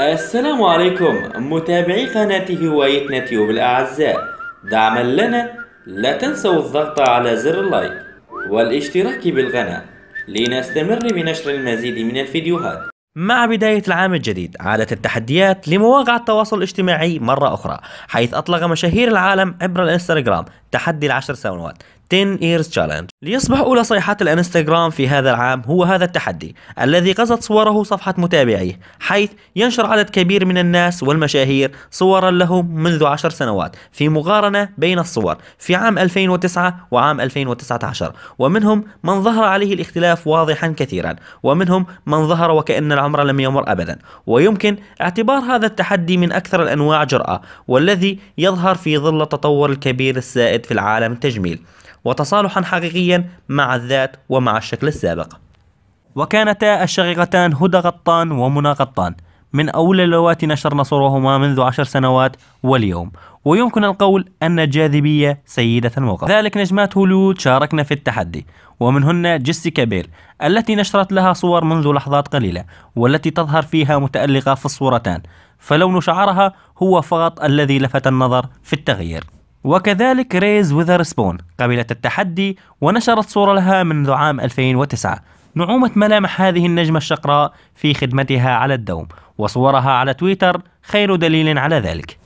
السلام عليكم متابعي قناة هوايتنا تيوب الأعزاء دعما لنا لا تنسوا الضغط على زر اللايك والاشتراك بالقناة لنستمر بنشر المزيد من الفيديوهات مع بداية العام الجديد عادت التحديات لمواقع التواصل الاجتماعي مرة أخرى حيث أطلق مشاهير العالم عبر الإنستغرام تحدي العشر سنوات 10 Years Challenge ليصبح أولى صيحات الانستغرام في هذا العام هو هذا التحدي الذي قصد صوره صفحة متابعيه حيث ينشر عدد كبير من الناس والمشاهير صورا لهم منذ عشر سنوات في مقارنة بين الصور في عام 2009 وعام 2019 ومنهم من ظهر عليه الاختلاف واضحا كثيرا ومنهم من ظهر وكأن العمر لم يمر أبدا ويمكن اعتبار هذا التحدي من أكثر الأنواع جرأة والذي يظهر في ظل التطور الكبير السائد في العالم التجميل وتصالحا حقيقيا مع الذات ومع الشكل السابق وكانتا الشقيقتان هدى غطان ومنى غطان من أولى اللواتي نشرن صورهما منذ عشر سنوات واليوم ويمكن القول أن الجاذبية سيدة الموقف ذلك نجمات هوليوود شاركن في التحدي ومنهن جيسيكا بيل التي نشرت لها صور منذ لحظات قليلة والتي تظهر فيها متألقة في الصورتان فلون شعرها هو فقط الذي لفت النظر في التغيير وكذلك ريز ويذرسبون قبلت التحدي ونشرت صورة لها منذ عام 2009 نعومة ملامح هذه النجمة الشقراء في خدمتها على الدوم وصورها على تويتر خير دليل على ذلك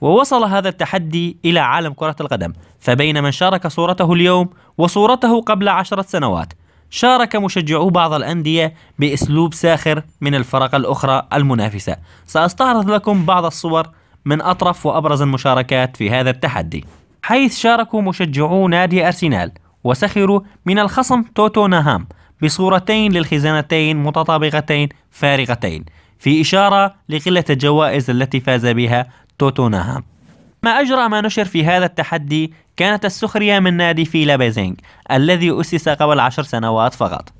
ووصل هذا التحدي إلى عالم كرة القدم فبين من شارك صورته اليوم وصورته قبل عشرة سنوات شارك مشجعو بعض الأندية بأسلوب ساخر من الفرق الأخرى المنافسة سأستعرض لكم بعض الصور من أطرف وأبرز المشاركات في هذا التحدي حيث شاركوا مشجعو نادي أرسنال وسخروا من الخصم توتو نهام بصورتين للخزانتين متطابقتين فارغتين في إشارة لقلة الجوائز التي فاز بها توتو نهام ما أجرى ما نشر في هذا التحدي كانت السخرية من نادي فيلا بيزينغ الذي أسس قبل عشر سنوات فقط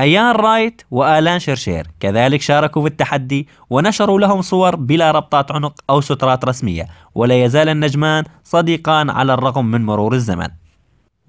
أيان رايت وآلان شرشير كذلك شاركوا في التحدي ونشروا لهم صور بلا ربطات عنق أو سترات رسمية ولا يزال النجمان صديقان على الرغم من مرور الزمن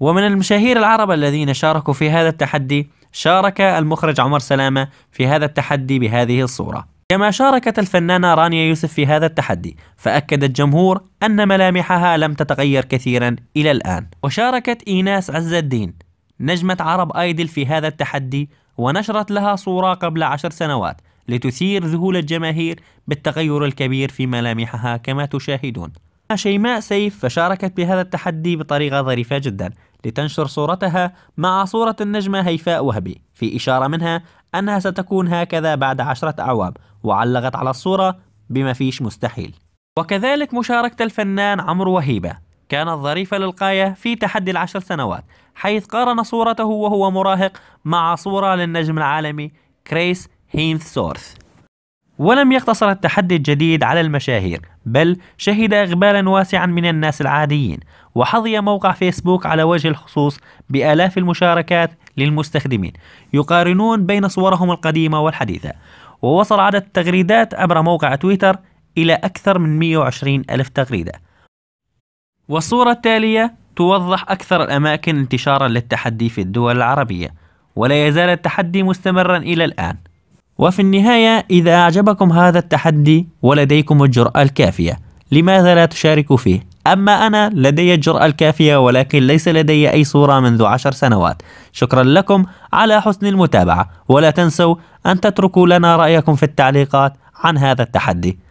ومن المشاهير العرب الذين شاركوا في هذا التحدي شارك المخرج عمر سلامة في هذا التحدي بهذه الصورة كما شاركت الفنانة رانيا يوسف في هذا التحدي فأكد الجمهور أن ملامحها لم تتغير كثيرا إلى الآن وشاركت إيناس عز الدين نجمة عرب آيدل في هذا التحدي ونشرت لها صورة قبل عشر سنوات لتثير ذهول الجماهير بالتغير الكبير في ملامحها كما تشاهدون شيماء سيف فشاركت بهذا التحدي بطريقة ظريفة جدا لتنشر صورتها مع صورة النجمة هيفاء وهبي في إشارة منها أنها ستكون هكذا بعد عشرة أعوام وعلقت على الصورة بما فيش مستحيل وكذلك مشاركة الفنان عمرو وهيبة كانت ظريفة للقاية في تحدي العشر سنوات حيث قارن صورته وهو مراهق مع صورة للنجم العالمي كريس سورث ولم يقتصر التحدي الجديد على المشاهير بل شهد إقبالا واسعا من الناس العاديين وحظي موقع فيسبوك على وجه الخصوص بآلاف المشاركات للمستخدمين يقارنون بين صورهم القديمة والحديثة ووصل عدد التغريدات عبر موقع تويتر إلى أكثر من 120 ألف تغريدة والصورة التالية توضح أكثر الأماكن انتشارا للتحدي في الدول العربية ولا يزال التحدي مستمرا إلى الآن وفي النهاية إذا أعجبكم هذا التحدي ولديكم الجرأة الكافية لماذا لا تشاركوا فيه؟ أما أنا لدي الجرأة الكافية ولكن ليس لدي أي صورة منذ عشر سنوات شكرا لكم على حسن المتابعة ولا تنسوا أن تتركوا لنا رأيكم في التعليقات عن هذا التحدي